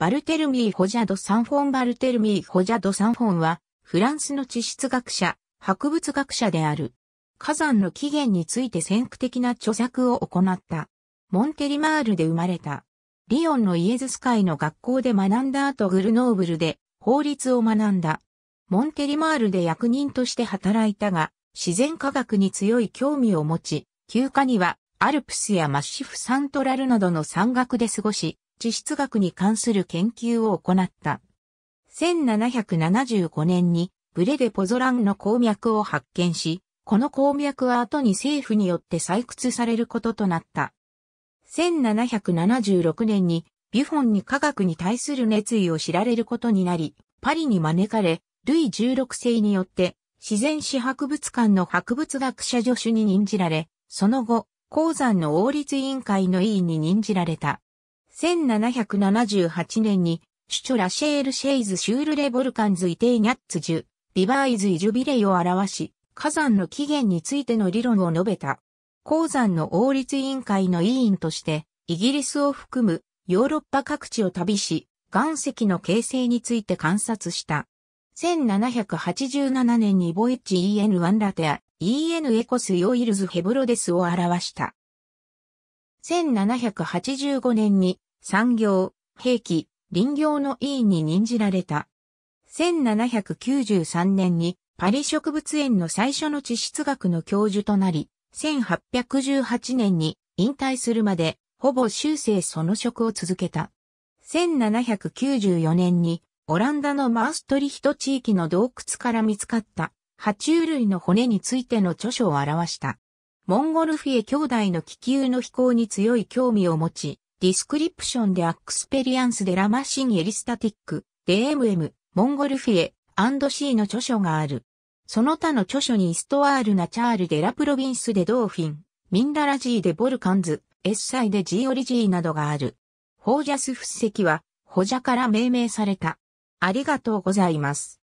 バルテルミー・ホジャド・サンフォン・バルテルミー・ホジャド・サンフォンは、フランスの地質学者、博物学者である。火山の起源について先駆的な著作を行った。モンテリマールで生まれた。リヨンのイエズス会の学校で学んだ後グルノーブルで法律を学んだ。モンテリマールで役人として働いたが、自然科学に強い興味を持ち、休暇にはアルプスやマッシフ・サントラルなどの山岳で過ごし、地質学に関する研究を行った。1775年にブレデポゾランの鉱脈を発見し、この鉱脈は後に政府によって採掘されることとなった。1776年にビュフォンに科学に対する熱意を知られることになり、パリに招かれ、ルイ16世によって自然史博物館の博物学者助手に任じられ、その後、鉱山の王立委員会の委員に任じられた。1778年に、チョラシェール・シェイズ・シュール・レ・ボルカンズ・イテイ・ニャッツ・ジュ、ビバーイズ・イ・ジュビレイを表し、火山の起源についての理論を述べた。鉱山の王立委員会の委員として、イギリスを含むヨーロッパ各地を旅し、岩石の形成について観察した。1787年にボイッチ e n ンラテア、EN エコスヨイルズヘブロデスを表した。1785年に産業、兵器、林業の委員に任じられた。1793年にパリ植物園の最初の地質学の教授となり、1818年に引退するまでほぼ終生その職を続けた。1794年にオランダのマーストリヒト地域の洞窟から見つかった爬虫類の骨についての著書を表した。モンゴルフィエ兄弟の気球の飛行に強い興味を持ち、ディスクリプションでアックスペリアンスでラマシンエリスタティック、DMM、モンゴルフィエ、&C の著書がある。その他の著書にイストワール・ナチャール・デ・ラ・プロヴィンス・デ・ドーフィン、ミンダラジー・でボルカンズ、エッサイ・でジオリジーなどがある。ホージャス・フッセキは、ホジャから命名された。ありがとうございます。